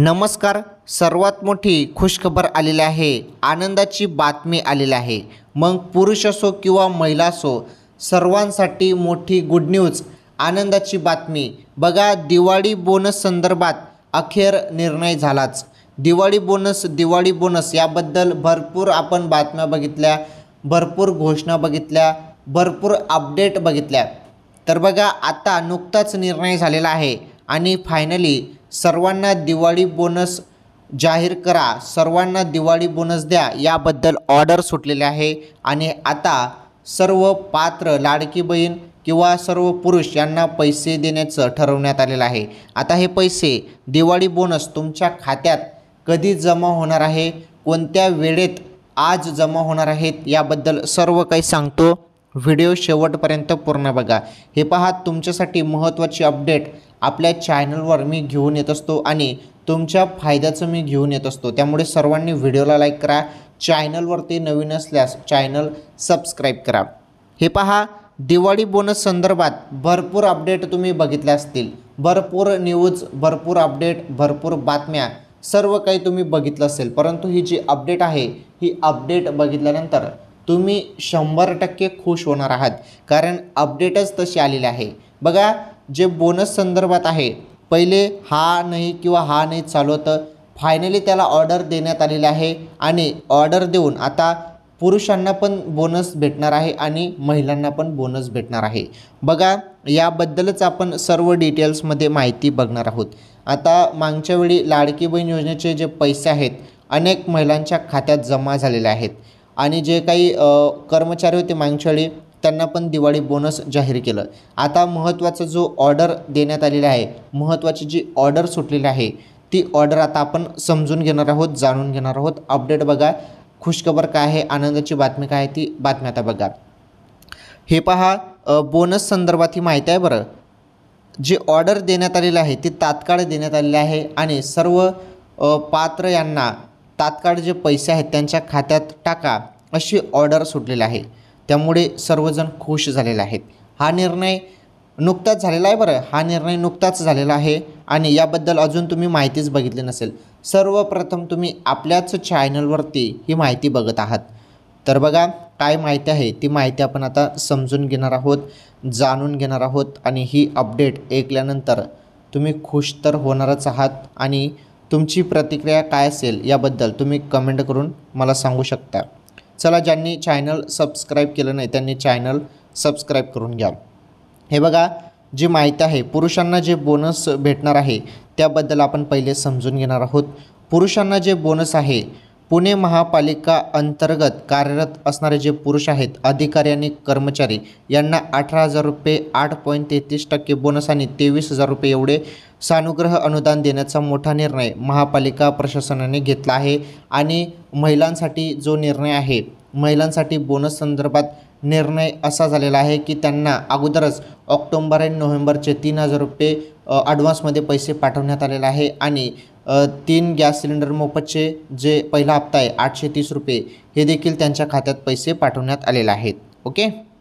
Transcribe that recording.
नमस्कार सर्वात मोठी खुशखबर आलेली आहे आनंदाची बातमी आलेली आहे मग पुरुष असो किंवा महिला असो सर्वांसाठी मोठी गुड न्यूज आनंदाची बातमी बघा दिवाळी बोनस संदर्भात अखेर निर्णय झालाच दिवाळी बोनस दिवाळी बोनस याबद्दल भरपूर आपण बातम्या बघितल्या भरपूर घोषणा बघितल्या भरपूर अपडेट बघितल्या तर बघा आता नुकताच निर्णय झालेला आहे आणि फायनली सर्वांना दिवाळी बोनस जाहीर करा सर्वांना दिवाळी बोनस द्या याबद्दल ऑर्डर सुटलेली आहे आणि आता सर्व पात्र लाडकी बहीण किंवा सर्व पुरुष यांना पैसे देण्याचं ठरवण्यात आलेलं आहे आता हे पैसे दिवाळी बोनस तुमच्या खात्यात कधी जमा होणार आहे कोणत्या वेळेत आज जमा होणार आहेत याबद्दल सर्व काही सांगतो व्हिडिओ शेवटपर्यंत पूर्ण बघा हे पहा तुमच्यासाठी महत्त्वाची अपडेट आपल्या चॅनलवर मी घेऊन येत असतो आणि तुमच्या फायद्याचं मी घेऊन येत असतो त्यामुळे सर्वांनी व्हिडिओला लाईक करा चॅनलवरती नवीन असल्यास चॅनल सबस्क्राईब करा हे पहा दिवाळी बोनस संदर्भात भरपूर अपडेट तुम्ही बघितल्या असतील भरपूर न्यूज भरपूर अपडेट भरपूर बातम्या सर्व काही तुम्ही बघितलं असेल परंतु ही जी अपडेट आहे ही अपडेट बघितल्यानंतर तुम्ही शंभर टक्के खुश होणार आहात कारण अपडेटच तशी आलेली आहे बघा जे बोनस संदर्भात आहे पहिले हा नाही किंवा हा नाही चालू होतं फायनली त्याला ऑर्डर देण्यात आलेली आहे आणि ऑर्डर देऊन आता पुरुषांना पण बोनस भेटणार आहे आणि महिलांना पण बोनस भेटणार आहे बघा याबद्दलच आपण सर्व डिटेल्समध्ये माहिती बघणार आहोत आता मागच्या वेळी लाडकी बहीण योजनेचे जे पैसे आहेत अनेक महिलांच्या खात्यात जमा झालेले आहेत आणि जे काही कर्मचारी होते मागच्यावेळी त्यांना पण दिवाळी बोनस जाहीर केलं आता महत्त्वाचा जो ऑर्डर देण्यात आलेला आहे महत्त्वाची जी ऑर्डर सुटलेली आहे ती ऑर्डर आता आपण समजून घेणार आहोत जाणून घेणार आहोत अपडेट बघा खुशखबर काय आहे आनंदाची बातमी काय आहे ती बातमी आता बघा हे पहा बोनस संदर्भात ही माहिती आहे बरं जी ऑर्डर देण्यात आलेली आहे ती तात्काळ देण्यात आलेली आहे आणि सर्व पात्र यांना तात्काळ जे पैसे आहेत त्यांच्या खात्यात टाका अशी ऑर्डर सुटलेली आहे त्यामुळे सर्वजण खुश झालेले आहेत हा निर्णय नुकताच झालेला आहे बरं हा निर्णय नुकताच झालेला आहे आणि याबद्दल अजून तुम्ही माहितीच बघितली नसेल सर्वप्रथम तुम्ही आपल्याच चॅनलवरती ही माहिती बघत आहात तर बघा काय माहिती आहे ती माहिती आपण आता समजून घेणार आहोत जाणून घेणार आहोत आणि ही अपडेट ऐकल्यानंतर तुम्ही खुश तर होणारच आहात आणि तुमची प्रतिक्रिया काय असेल याबद्दल तुम्ही कमेंट करून मला सांगू शकता चला ज्यांनी चॅनल सबस्क्राईब केलं नाही त्यांनी चॅनल सबस्क्राईब करून घ्या हे बघा जी माहिती आहे पुरुषांना जे बोनस भेटणार आहे त्याबद्दल आपण पहिले समजून घेणार आहोत पुरुषांना जे बोनस आहे पुणे महापालिका अंतर्गत कार्यरत असणारे जे पुरुष आहेत अधिकारी आणि कर्मचारी यांना अठरा हजार रुपये आठ पॉईंट तेहतीस टक्के बोनस आणि तेवीस हजार रुपये एवढे सानुग्रह अनुदान देण्याचा मोठा निर्णय महापालिका प्रशासनाने घेतला आहे आणि महिलांसाठी जो निर्णय आहे महिलांसाठी बोनस संदर्भात निर्णय असा झालेला आहे की त्यांना अगोदरच ऑक्टोंबर आणि नोव्हेंबरचे तीन हजार रुपये ॲडव्हान्समध्ये पैसे पाठवण्यात आलेले आहे आणि तीन गॅस सिलेंडर मोफतचे जे पहिला हप्ता आहे आठशे तीस रुपये हे देखील त्यांच्या खात्यात पैसे पाठवण्यात आलेले आहेत ओके